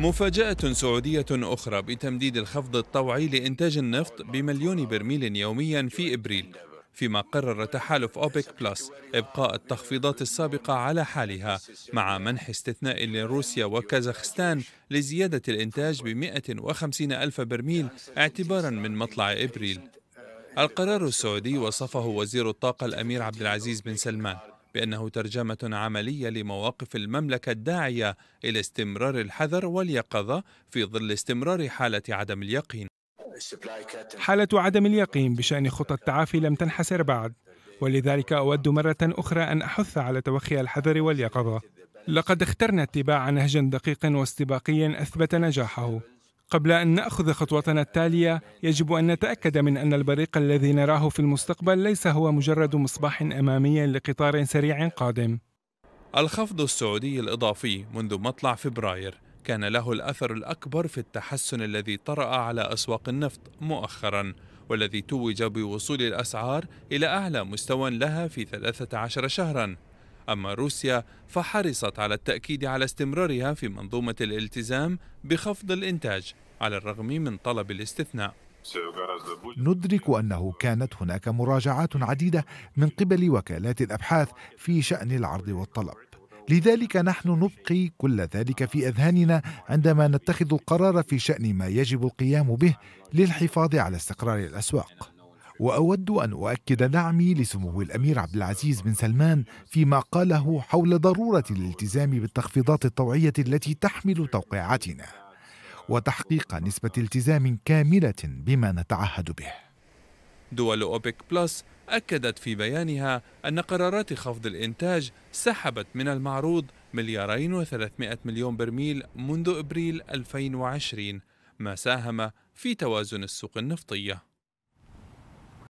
مفاجأة سعودية أخرى بتمديد الخفض الطوعي لإنتاج النفط بمليون برميل يوميا في إبريل فيما قرر تحالف أوبك بلس إبقاء التخفيضات السابقة على حالها مع منح استثناء لروسيا وكازاخستان لزيادة الإنتاج ب 150 ألف برميل اعتبارا من مطلع إبريل القرار السعودي وصفه وزير الطاقة الأمير عبد العزيز بن سلمان بأنه ترجمة عملية لمواقف المملكة الداعية إلى استمرار الحذر واليقظة في ظل استمرار حالة عدم اليقين. حالة عدم اليقين بشأن خطى التعافي لم تنحسر بعد، ولذلك أود مرة أخرى أن أحث على توخي الحذر واليقظة. لقد اخترنا اتباع نهج دقيق واستباقي أثبت نجاحه، قبل أن نأخذ خطوتنا التالية يجب أن نتأكد من أن البريق الذي نراه في المستقبل ليس هو مجرد مصباح أمامي لقطار سريع قادم الخفض السعودي الإضافي منذ مطلع فبراير كان له الأثر الأكبر في التحسن الذي طرأ على أسواق النفط مؤخراً والذي توج بوصول الأسعار إلى أعلى مستوى لها في 13 شهراً أما روسيا فحرصت على التأكيد على استمرارها في منظومة الالتزام بخفض الإنتاج على الرغم من طلب الاستثناء ندرك انه كانت هناك مراجعات عديده من قبل وكالات الابحاث في شان العرض والطلب لذلك نحن نبقي كل ذلك في اذهاننا عندما نتخذ القرار في شان ما يجب القيام به للحفاظ على استقرار الاسواق واود ان اؤكد دعمي لسمو الامير عبد العزيز بن سلمان فيما قاله حول ضروره الالتزام بالتخفيضات الطوعيه التي تحمل توقيعاتنا وتحقيق نسبة التزام كاملة بما نتعهد به دول أوبك بلس أكدت في بيانها أن قرارات خفض الإنتاج سحبت من المعروض مليارين وثلاثمائة مليون برميل منذ أبريل 2020 ما ساهم في توازن السوق النفطيه